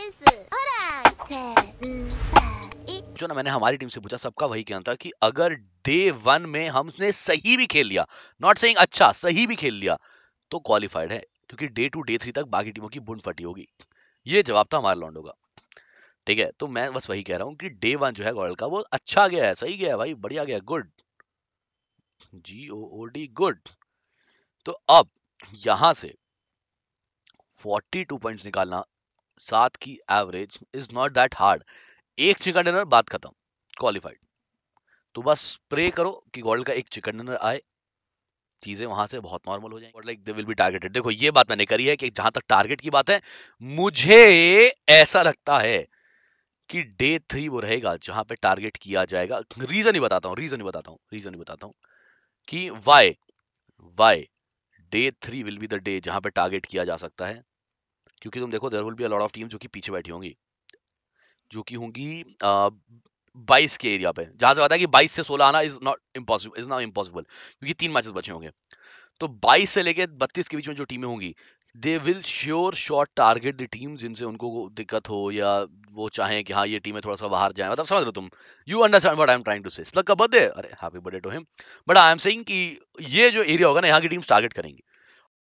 हम्म, जो ना मैंने हमारी टीम से पूछा सबका वही कहना था कि अगर डे वन में हमने सही भी खेल लिया नॉट सेइंग अच्छा सही भी खेल लिया तो क्वालिफाइड है क्योंकि डे टू डे थ्री तक बाकी टीमों की बुंड फटी होगी ये जवाब था हमारे लॉन्डो का ठीक है तो मैं बस वही कह रहा हूं कि डे वन जो है वर्ल्ड का वो अच्छा गया है सही गया है भाई बढ़िया गया good G O O D good तो अब यहां से 42 पॉइंट्स निकालना सात की average is not that hard एक चिकन डिनर बात खत्म क्वालिफाइड तो बस प्रे करो कि गोल्ड का एक चिकन डिनर आए चीजें वहां से बहुत नॉर्मल हो जाएंगी like they will be targeted देखो ये बात मैंने करी है कि जहां तक टारगेट की बात है मुझे ऐसा लगता है कि डे थ्री वो रहेगा जहां पे टारगेट किया जाएगा रीजन ही बताता हूँ रीजन ही बताता हूँ रीजन ही बताता हूँ कि why why day three will be the day जहां पे टारगेट किया जा सकता है क्योंकि तुम देखो there will be a lot of team जो कि पीछे बैठी होंगी जो कि होंगी बाईस के एरिया पे जहां से पता है कि बाईस से सोलह आना is not impossible is not impossible क्योंकि तीन मैचेस बचे होंगे तो बाईस से लेकर बत्तीस के बीच में जो टीमें होंगी they will sure short target the team जिनसे उनको दिक्कत हो या वो चाहें कि हाँ ये टीमें थोड़ा सा बाहर जाए मतलब समझ लो तुम you understand what I am trying to say Slug का बर्थडे अरे happy birthday to him but I am saying कि ये जो एरिया होगा ना यहाँ की टीम्स टारगेट करेंगी